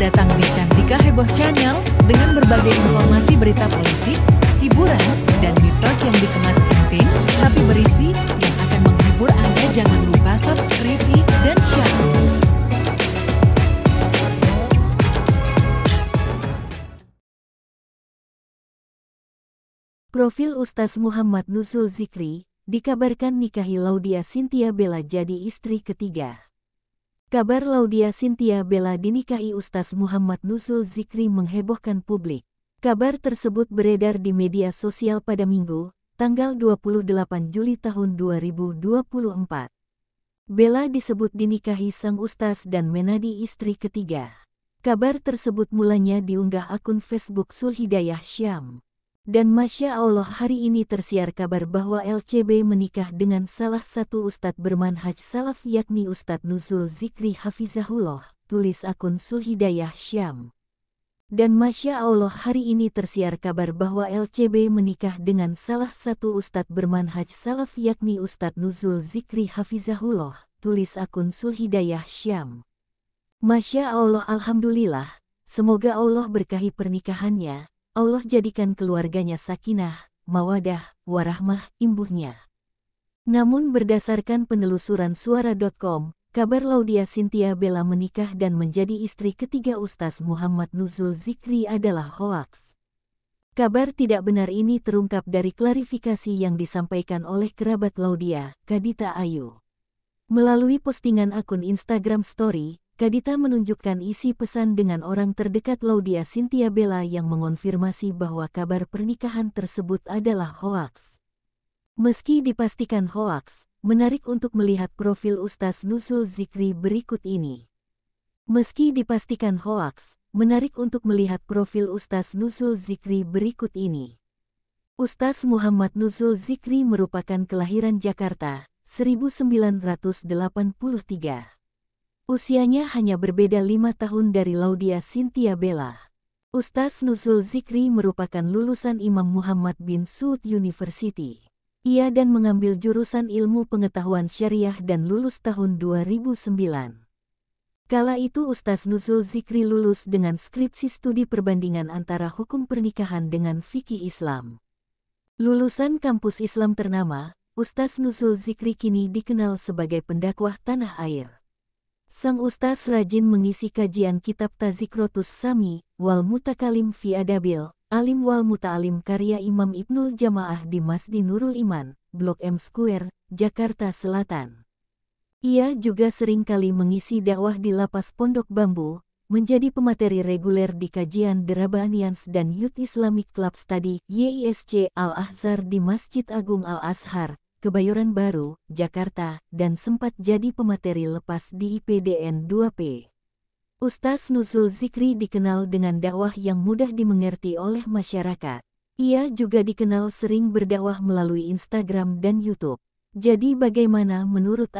datang di Cantika Heboh Channel dengan berbagai informasi berita politik, hiburan, dan mitos yang dikemas penting tapi berisi yang akan menghibur Anda. Jangan lupa subscribe dan share. Profil Ustaz Muhammad Nusul Zikri dikabarkan nikahi Laudia Cynthia Bella jadi istri ketiga. Kabar Laudia Cynthia Bella dinikahi Ustaz Muhammad Nusul Zikri menghebohkan publik. Kabar tersebut beredar di media sosial pada Minggu, tanggal 28 Juli tahun 2024. Bella disebut dinikahi sang ustaz dan Menadi istri ketiga. Kabar tersebut mulanya diunggah akun Facebook Sulhidayah Syam. Dan Masya Allah hari ini tersiar kabar bahwa LCB menikah dengan salah satu ustadz bermanhaj salaf yakni Ustadz Nuzul Zikri Hafizahullah, tulis akun Sulhidayah Syam. Dan Masya Allah hari ini tersiar kabar bahwa LCB menikah dengan salah satu ustadz bermanhaj salaf yakni Ustadz Nuzul Zikri Hafizahullah, tulis akun Sulhidayah Syam. Masya Allah Alhamdulillah, semoga Allah berkahi pernikahannya, Allah jadikan keluarganya sakinah, mawadah, warahmah, imbuhnya. Namun berdasarkan penelusuran suara.com, kabar Laudia Sintia Bella menikah dan menjadi istri ketiga Ustaz Muhammad Nuzul Zikri adalah hoaks. Kabar tidak benar ini terungkap dari klarifikasi yang disampaikan oleh kerabat Laudia, Kadita Ayu. Melalui postingan akun Instagram Story, Kadita menunjukkan isi pesan dengan orang terdekat Laudia Cynthia Bella yang mengonfirmasi bahwa kabar pernikahan tersebut adalah hoaks. Meski dipastikan hoaks, menarik untuk melihat profil Ustaz Nusul Zikri berikut ini. Meski dipastikan hoaks, menarik untuk melihat profil Ustaz Nusul Zikri berikut ini. Ustaz Muhammad Nusul Zikri merupakan kelahiran Jakarta, 1983. Usianya hanya berbeda lima tahun dari Laudia Cynthia Bella. Ustaz Nuzul Zikri merupakan lulusan Imam Muhammad bin Saud University. Ia dan mengambil jurusan ilmu pengetahuan syariah dan lulus tahun 2009. Kala itu Ustaz Nuzul Zikri lulus dengan skripsi studi perbandingan antara hukum pernikahan dengan fikih Islam. Lulusan kampus Islam ternama, Ustaz Nuzul Zikri kini dikenal sebagai pendakwah tanah air. Sang Ustaz rajin mengisi kajian kitab Tazikrotus Sami, Wal Mutakalim Fi Adabil, Alim Wal Muta'alim karya Imam Ibnul Jamaah di Masdi Nurul Iman, Blok M Square, Jakarta Selatan. Ia juga seringkali mengisi dakwah di lapas Pondok Bambu, menjadi pemateri reguler di kajian Derabanians dan Youth Islamic Club Study YISC Al-Ahzar di Masjid Agung Al-Azhar, Kebayoran Baru, Jakarta, dan sempat jadi pemateri lepas di IPDN 2P. Ustaz Nuzul Zikri dikenal dengan dakwah yang mudah dimengerti oleh masyarakat. Ia juga dikenal sering berdakwah melalui Instagram dan YouTube. Jadi bagaimana menurut